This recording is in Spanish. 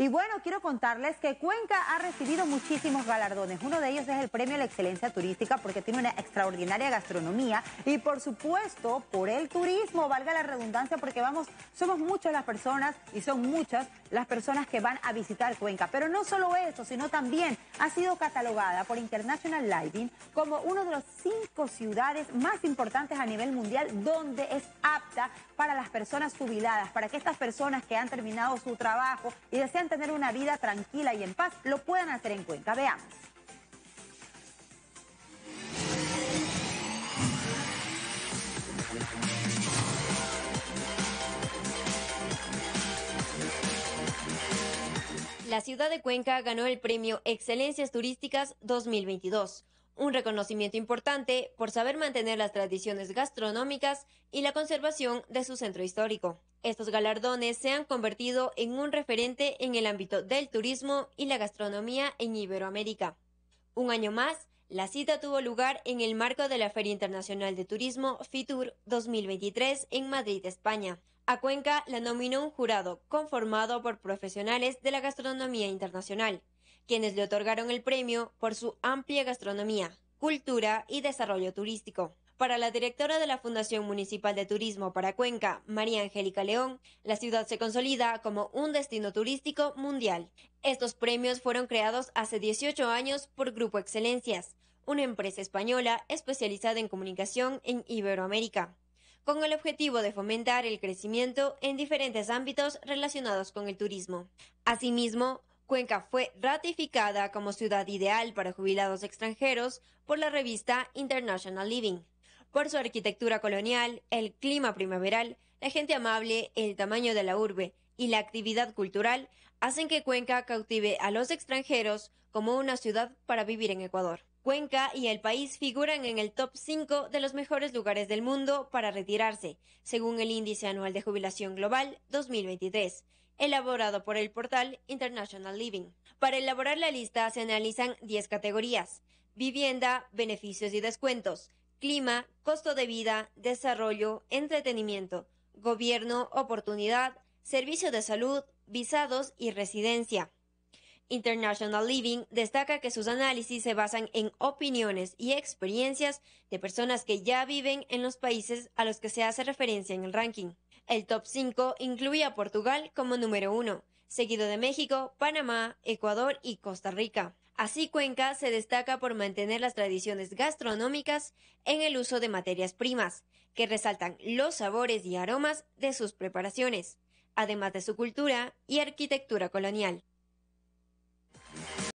Y bueno, quiero contarles que Cuenca ha recibido muchísimos galardones. Uno de ellos es el Premio a la Excelencia Turística porque tiene una extraordinaria gastronomía y por supuesto por el turismo, valga la redundancia, porque vamos, somos muchas las personas y son muchas las personas que van a visitar Cuenca. Pero no solo eso, sino también ha sido catalogada por International Lighting como uno de los cinco ciudades más importantes a nivel mundial donde es apta para las personas jubiladas, para que estas personas que han terminado su trabajo y desean tener una vida tranquila y en paz, lo puedan hacer en Cuenca. Veamos. La ciudad de Cuenca ganó el premio Excelencias Turísticas 2022, un reconocimiento importante por saber mantener las tradiciones gastronómicas y la conservación de su centro histórico. Estos galardones se han convertido en un referente en el ámbito del turismo y la gastronomía en Iberoamérica. Un año más, la cita tuvo lugar en el marco de la Feria Internacional de Turismo FITUR 2023 en Madrid, España. A Cuenca la nominó un jurado conformado por profesionales de la gastronomía internacional, quienes le otorgaron el premio por su amplia gastronomía, cultura y desarrollo turístico. Para la directora de la Fundación Municipal de Turismo para Cuenca, María Angélica León, la ciudad se consolida como un destino turístico mundial. Estos premios fueron creados hace 18 años por Grupo Excelencias, una empresa española especializada en comunicación en Iberoamérica con el objetivo de fomentar el crecimiento en diferentes ámbitos relacionados con el turismo. Asimismo, Cuenca fue ratificada como ciudad ideal para jubilados extranjeros por la revista International Living por su arquitectura colonial, el clima primaveral, la gente amable, el tamaño de la urbe y la actividad cultural hacen que Cuenca cautive a los extranjeros como una ciudad para vivir en Ecuador. Cuenca y el país figuran en el top 5 de los mejores lugares del mundo para retirarse, según el Índice Anual de Jubilación Global 2023, elaborado por el portal International Living. Para elaborar la lista se analizan 10 categorías, vivienda, beneficios y descuentos, clima, costo de vida, desarrollo, entretenimiento, gobierno, oportunidad, servicio de salud, visados y residencia. International Living destaca que sus análisis se basan en opiniones y experiencias de personas que ya viven en los países a los que se hace referencia en el ranking. El top 5 incluye a Portugal como número 1, seguido de México, Panamá, Ecuador y Costa Rica. Así Cuenca se destaca por mantener las tradiciones gastronómicas en el uso de materias primas, que resaltan los sabores y aromas de sus preparaciones, además de su cultura y arquitectura colonial.